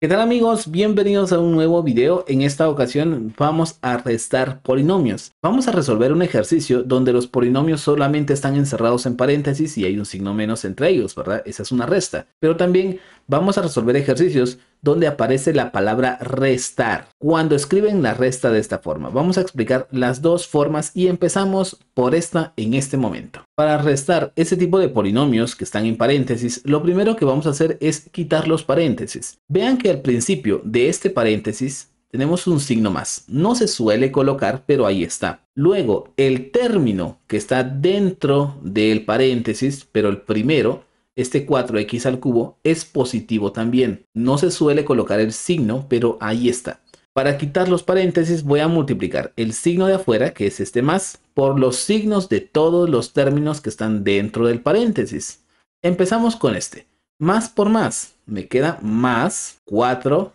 ¿Qué tal amigos? Bienvenidos a un nuevo video. En esta ocasión vamos a restar polinomios. Vamos a resolver un ejercicio donde los polinomios solamente están encerrados en paréntesis y hay un signo menos entre ellos, ¿verdad? Esa es una resta. Pero también vamos a resolver ejercicios donde aparece la palabra restar. Cuando escriben la resta de esta forma, vamos a explicar las dos formas y empezamos por esta en este momento. Para restar ese tipo de polinomios que están en paréntesis, lo primero que vamos a hacer es quitar los paréntesis. Vean que al principio de este paréntesis tenemos un signo más. No se suele colocar, pero ahí está. Luego, el término que está dentro del paréntesis, pero el primero, este 4x al cubo es positivo también. No se suele colocar el signo, pero ahí está. Para quitar los paréntesis voy a multiplicar el signo de afuera, que es este más, por los signos de todos los términos que están dentro del paréntesis. Empezamos con este. Más por más, me queda más 4x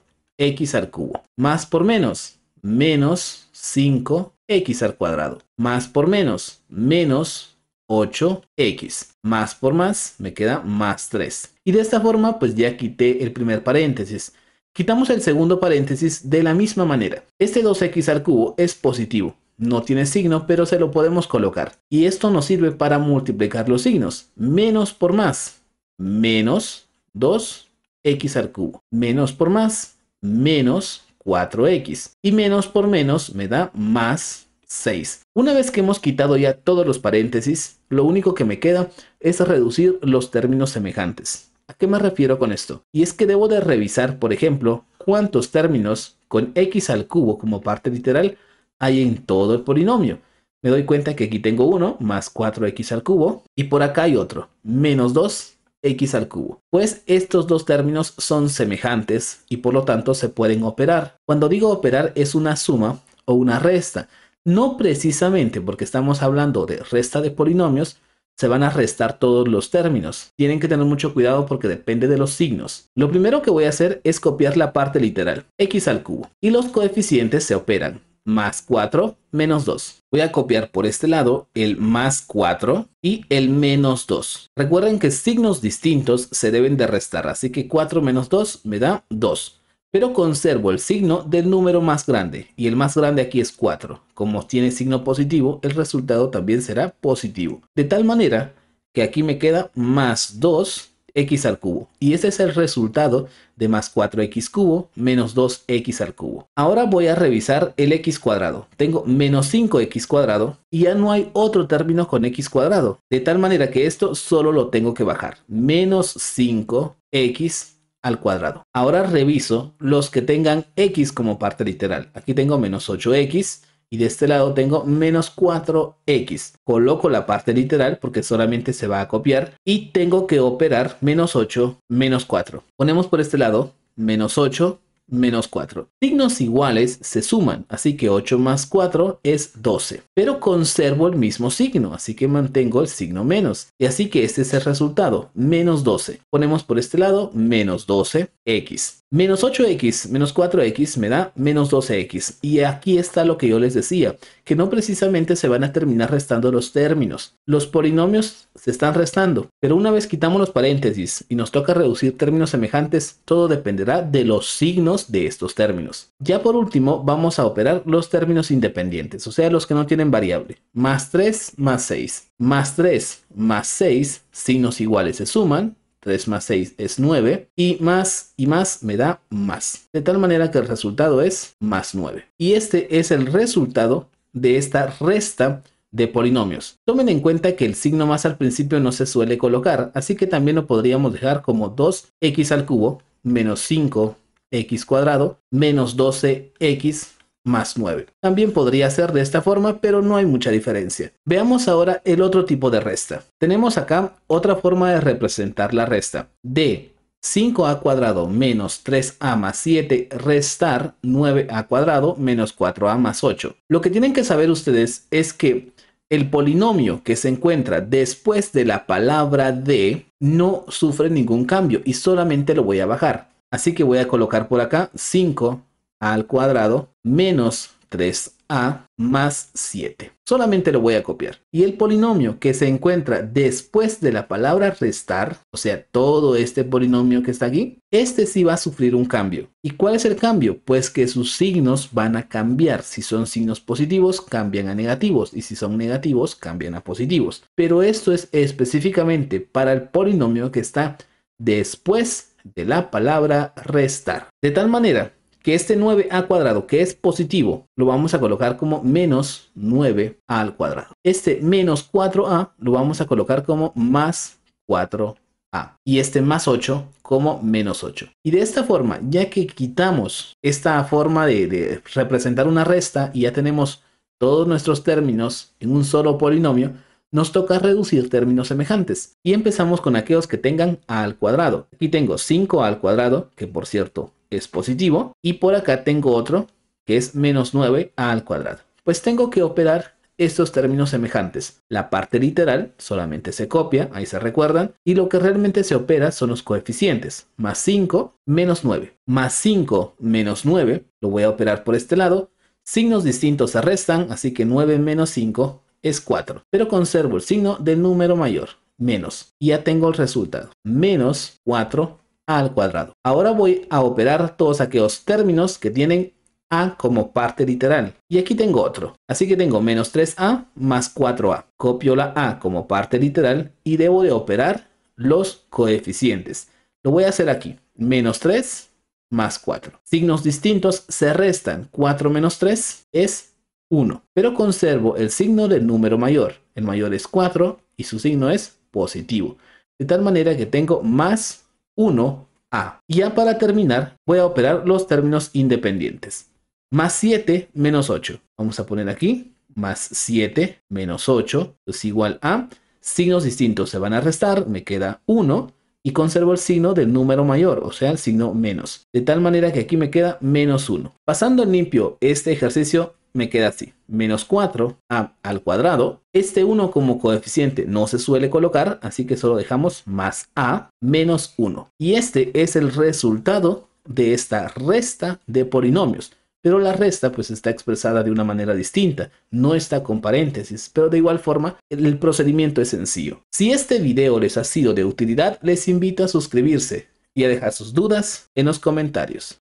al cubo. Más por menos, menos 5x al cuadrado. Más por menos, menos 8x. Más por más me queda más 3. Y de esta forma pues ya quité el primer paréntesis. Quitamos el segundo paréntesis de la misma manera. Este 2x al cubo es positivo. No tiene signo, pero se lo podemos colocar. Y esto nos sirve para multiplicar los signos. Menos por más. Menos 2x al cubo. Menos por más. Menos 4x. Y menos por menos me da más 6. Una vez que hemos quitado ya todos los paréntesis, lo único que me queda es reducir los términos semejantes. ¿A qué me refiero con esto? Y es que debo de revisar, por ejemplo, cuántos términos con x al cubo como parte literal hay en todo el polinomio. Me doy cuenta que aquí tengo 1 más 4x al cubo y por acá hay otro, menos 2x al cubo. Pues estos dos términos son semejantes y por lo tanto se pueden operar. Cuando digo operar es una suma o una resta. No precisamente porque estamos hablando de resta de polinomios, se van a restar todos los términos. Tienen que tener mucho cuidado porque depende de los signos. Lo primero que voy a hacer es copiar la parte literal, x al cubo, y los coeficientes se operan, más 4 menos 2. Voy a copiar por este lado el más 4 y el menos 2. Recuerden que signos distintos se deben de restar, así que 4 menos 2 me da 2 pero conservo el signo del número más grande, y el más grande aquí es 4. Como tiene signo positivo, el resultado también será positivo. De tal manera que aquí me queda más 2x al cubo, y ese es el resultado de más 4x cubo menos 2x al cubo. Ahora voy a revisar el x cuadrado. Tengo menos 5x cuadrado, y ya no hay otro término con x cuadrado, de tal manera que esto solo lo tengo que bajar. Menos 5x al cuadrado. Ahora reviso los que tengan x como parte literal. Aquí tengo menos 8x y de este lado tengo menos 4x. Coloco la parte literal porque solamente se va a copiar y tengo que operar menos 8, menos 4. Ponemos por este lado menos 8, menos 4. Signos iguales se suman, así que 8 más 4 es 12. Pero conservo el mismo signo, así que mantengo el signo menos. Y así que este es el resultado, menos 12. Ponemos por este lado menos 12x. Menos 8x menos 4x me da menos 12x. Y aquí está lo que yo les decía, que no precisamente se van a terminar restando los términos. Los polinomios se están restando, pero una vez quitamos los paréntesis y nos toca reducir términos semejantes, todo dependerá de los signos de estos términos. Ya por último, vamos a operar los términos independientes, o sea, los que no tienen variable. Más 3 más 6. Más 3 más 6, signos iguales se suman, 3 más 6 es 9 y más y más me da más. De tal manera que el resultado es más 9. Y este es el resultado de esta resta de polinomios. Tomen en cuenta que el signo más al principio no se suele colocar, así que también lo podríamos dejar como 2x al cubo menos 5 x cuadrado menos 12x más 9. También podría ser de esta forma, pero no hay mucha diferencia. Veamos ahora el otro tipo de resta. Tenemos acá otra forma de representar la resta. De 5a cuadrado menos 3a más 7 restar 9a cuadrado menos 4a más 8. Lo que tienen que saber ustedes es que el polinomio que se encuentra después de la palabra de no sufre ningún cambio y solamente lo voy a bajar. Así que voy a colocar por acá 5 al cuadrado menos 3a más 7. Solamente lo voy a copiar. Y el polinomio que se encuentra después de la palabra restar, o sea, todo este polinomio que está aquí, este sí va a sufrir un cambio. ¿Y cuál es el cambio? Pues que sus signos van a cambiar. Si son signos positivos, cambian a negativos. Y si son negativos, cambian a positivos. Pero esto es específicamente para el polinomio que está después de la palabra restar. De tal manera que este 9 a cuadrado que es positivo lo vamos a colocar como menos 9 al cuadrado. Este menos 4a lo vamos a colocar como más 4 a, y este más 8 como menos 8. Y de esta forma, ya que quitamos esta forma de, de, representar una resta y ya tenemos todos nuestros términos en un solo polinomio, nos toca reducir términos semejantes. Y empezamos con aquellos que tengan a al cuadrado. Aquí tengo 5 al cuadrado, que por cierto es positivo. Y por acá tengo otro que es menos 9 a al cuadrado. Pues tengo que operar estos términos semejantes. La parte literal solamente se copia, ahí se recuerdan, y lo que realmente se opera son los coeficientes, más 5 menos 9. Más 5 menos 9, lo voy a operar por este lado, signos distintos se restan, así que 9 menos 5 es 4, pero conservo el signo del número mayor, menos. Y ya tengo el resultado, menos 4 al cuadrado. Ahora voy a operar todos aquellos términos que tienen a como parte literal. Y aquí tengo otro. Así que tengo menos 3a más 4a. Copio la a como parte literal y debo de operar los coeficientes. Lo voy a hacer aquí. Menos 3 más 4. Signos distintos se restan. 4 menos 3 es 1, pero conservo el signo del número mayor. El mayor es 4 y su signo es positivo. De tal manera que tengo más 1A. ya para terminar, voy a operar los términos independientes. Más 7 menos 8. Vamos a poner aquí más 7 menos 8 es igual a signos distintos se van a restar, me queda 1 y conservo el signo del número mayor, o sea, el signo menos. De tal manera que aquí me queda menos 1. Pasando en limpio este ejercicio, me queda así. Menos 4 a, al cuadrado. Este 1 como coeficiente no se suele colocar, así que solo dejamos más a menos 1. Y este es el resultado de esta resta de polinomios. Pero la resta pues está expresada de una manera distinta, no está con paréntesis, pero de igual forma el procedimiento es sencillo. Si este video les ha sido de utilidad, les invito a suscribirse y a dejar sus dudas en los comentarios.